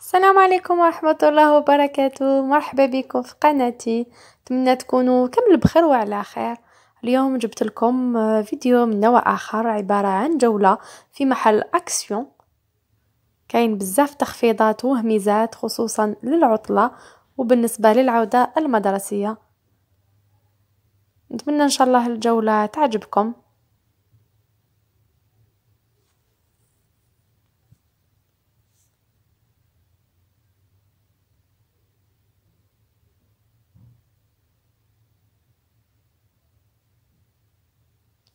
السلام عليكم ورحمة الله وبركاته مرحبا بكم في قناتي نتمنى تكونوا كامل بخير وعلى خير اليوم جبت لكم فيديو من نوع آخر عبارة عن جولة في محل أكسيون كاين بزاف تخفيضات وهميزات خصوصا للعطلة وبالنسبة للعودة المدرسية نتمنى إن شاء الله الجولة تعجبكم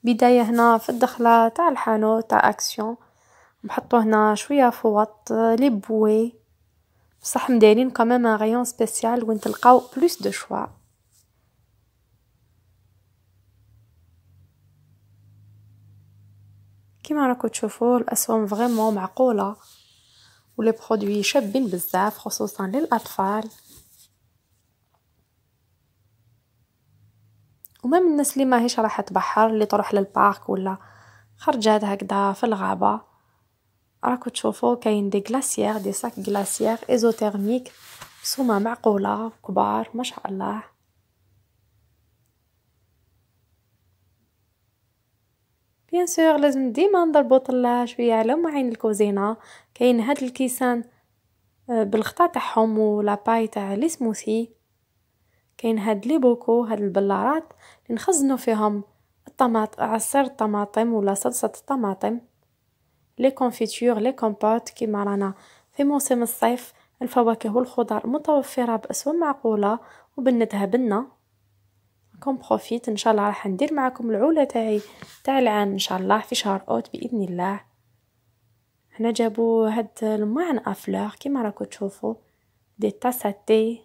بداية هنا في الدخلة تاع الحانوت تاع اكسيون نحطو هنا شوية فوط لي بوي بصح مدايرين كمان غيون سبيسيال وين تلقاو بلوس دو شوا كيما راكو تشوفو الاسهم فريمون معقوله لي برودوي شابين بزاف خصوصا للاطفال وما من الناس اللي ماهيش راح تبحر اللي تروح للبارك ولا خرجات هكذا في الغابه راكو تشوفوا كاين دي غلاسيير دي ساك غلاسيير ايزوثيرميك سوما معقوله كبار ما شاء الله بيان سور لازم ديما نضربو طلا شويه على معين الكوزينه كاين هاد الكيسان بالخطا تاعهم ولا باي تاع لي سموثي كاين هاد لي بوكو هاد البلارات اللي نخزنو فيهم الطماط عصير الطماطم ولا صلصه الطماطم لي كونفيتور لي كومبوت كيما رانا في موسم الصيف الفواكه والخضر متوفره باسعار معقوله وبنتها بنا كوم بروفيت ان شاء الله راح ندير معكم العوله تاعي تاع العام ان شاء الله في شهر اوت باذن الله هنا جابوا هاد المعن افلور كيما راكم تشوفوا دي تاساتي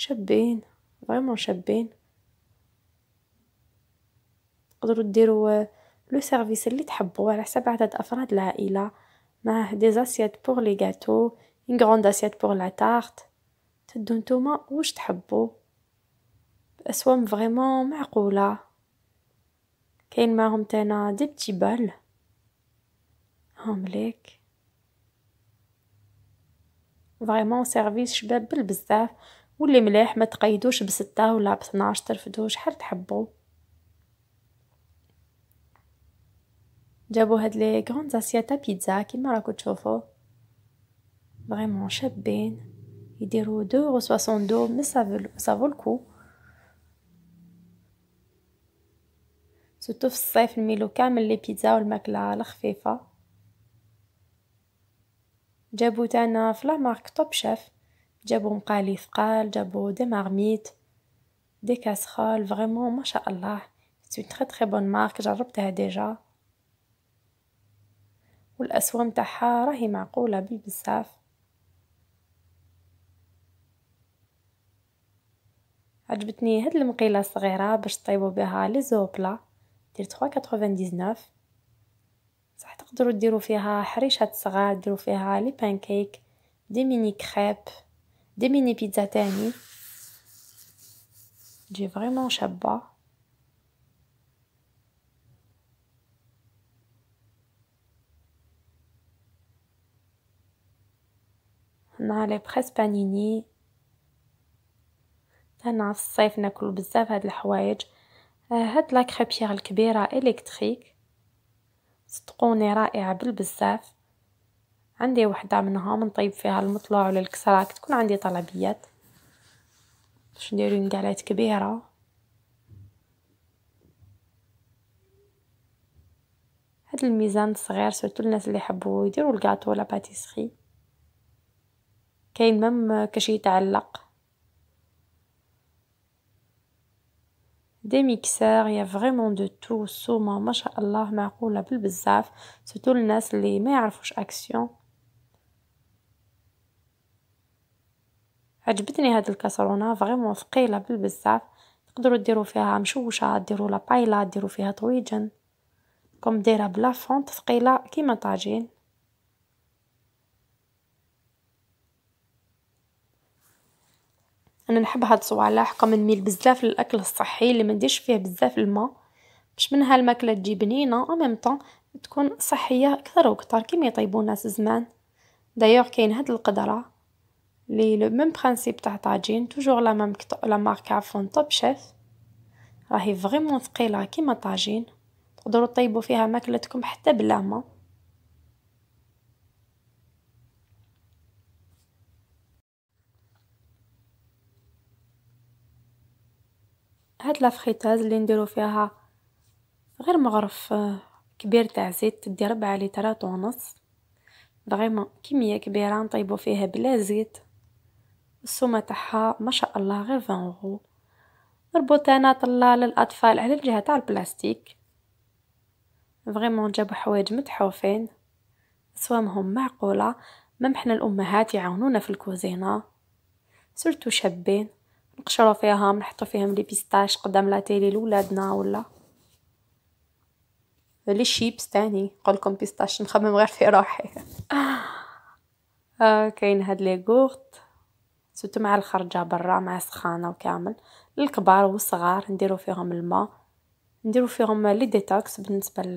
شابين فريمون شابين تقدروا ديروا آه، لو سيرفيس اللي تحبوا على حسب عدد افراد العائله معاه دي زاسيات بور لي غاتو اون غروند اسيات بور لا تارت تدو نتوما واش تحبوا اسوام فريمون معقوله كاين معاهم تانا دي بتي بال هام ليك فريمون سيرفيس شباب بالبزاف واللي ملاح ما تقيدوش بستة ولا 12 ترفدوه شحال تحبوا جابوا هاد لي غروند اسياتا بيتزا كيما راكو تشوفوا فريمون شابين يديروا دو و سواسون دو مي سافو الكو سوتو في الصيف نميلو كامل لي بيتزا والماكله الخفيفه جابو تانا في لا مارك توب شيف جابوا مقالي ثقال جابوا دي مارميت دي كاسخول فريمون ما شاء الله سي تري تري بون مارك جربتها ديجا والاسوام تاعها راهي معقوله بالبزاف عجبتني هاد المقيله الصغيره باش طيبو بها لي زوبلا دير 3.99 صح تقدروا ديروا فيها حريشات صغار ديروا فيها لي بانكيك دي ميني كريب mini-pizzas On pizza تاني vraiment panini, on a a بريس panini. هنا on الصيف ناكلو بزاف هاد الحوايج هاد لا électrique, الكبيره الكتريك صدقوني رائعه بالبزاف عندي وحدة منها بنطيب فيها المطلع ولا الكسرة كتكون عندي طلبيات باش نديرو نقالات كبيرة هاد الميزان الصغير سورتو الناس اللي يحبوا يديروا الكاطو ولا باتيسري كاين مام كاش يتعلق دي ميكسور يا فريمون دو تو سوما ما شاء الله معقوله بالبزاف سورتو الناس اللي ما يعرفوش اكسيون عجبتني هاد الكاسرونه فريمون ثقيله بالبزاف تقدروا ديروا فيها مشوشه ديروا لا بايلا ديروا فيها طويجن كوم دايره بلا فونت ثقيله كيما طاجين انا نحب هاد الصوالح كوم نميل بزاف للاكل الصحي اللي ما نديرش فيه بزاف الماء باش منها الماكله تجي بنينه امام طون تكون صحيه اكثر واكثر كيما يطيبوا الناس زمان دايوغ كاين هاد القدره لي لو ميم برينسيپ تاع طاجين توجور لا ميم لا مارك عفوا توب شيف راهي فريمون ثقيله كيما طاجين تقدروا طيبوا فيها ماكلتكم حتى بلا ما هاد لافريتاز اللي نديرو فيها غير مغرف كبير تاع زيت تدي ربعة لترات ونص فريمون كميه كبيره نطيبو فيها بلا زيت السومة تاعها ما شاء الله غير 20 اورو نربط انا للاطفال على الجهه تاع البلاستيك فريمون جابوا حوايج متحوفين سوامهم معقوله مام حنا الامهات يعاونونا في الكوزينه سورتو شابين نقشرو فيهم نحطو فيهم لي بيستاش قدام لا تيلي لولادنا ولا لي شيبس تاني قولكم بيستاش نخمم غير في روحي آه كاين هاد لي غورت سوتو مع الخرجة برا مع السخانة وكامل الكبار والصغار نديرو فيهم الماء نديرو فيهم لي ديتوكس بالنسبة ل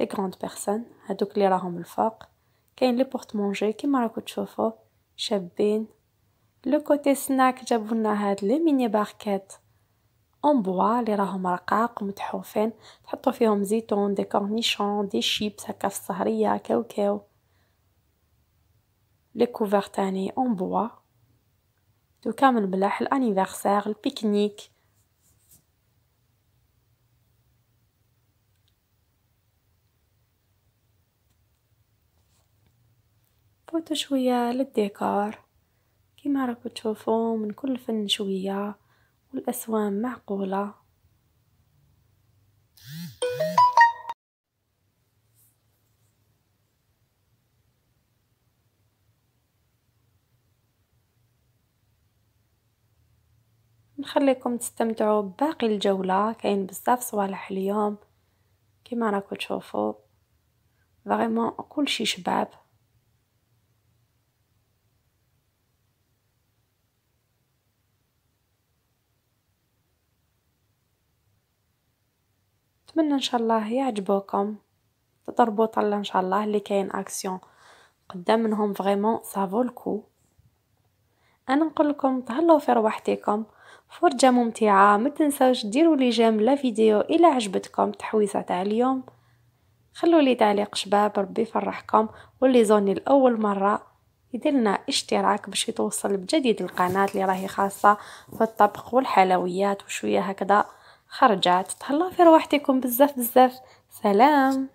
لي غروند بيرسون هادوك لي راهم الفوق كاين لي بورت مونجي كيما راكو تشوفو شابين لو كوتي سناك جابولنا لنا هاد لي ميني باركات اون بوا لي راهم رقاق ومتحوفين تحطو فيهم زيتون دي كورنيشون دي شيبس هكا في السهريه كاوكاو لي كوفر تاني اون بوا دو كامل ملاح الانيفرسير البيكنيك فوتو شوية للديكور كيما راكو تشوفو من كل فن شوية والاسوام معقولة نخليكم تستمتعوا باقي الجولة كاين بزاف صوالح اليوم كما راكم تشوفوا فريمون كلشي شباب نتمنى ان شاء الله يعجبوكم تضربوا طلة ان شاء الله اللي كاين اكسيون قدام منهم فريمون سافو الكو انا نقول لكم تهلاو في رواحتكم فرجة ممتعة ما تنساوش ديروا لي جيم لا فيديو الى عجبتكم التحويصه تاع اليوم خلوا لي تعليق شباب ربي يفرحكم واللي زوني لاول مره يدلنا اشتراك باش يتوصل بجديد القناه اللي راهي خاصه في الطبخ والحلويات وشويه هكذا خرجات تهلاو في رواحتكم بزاف بزاف سلام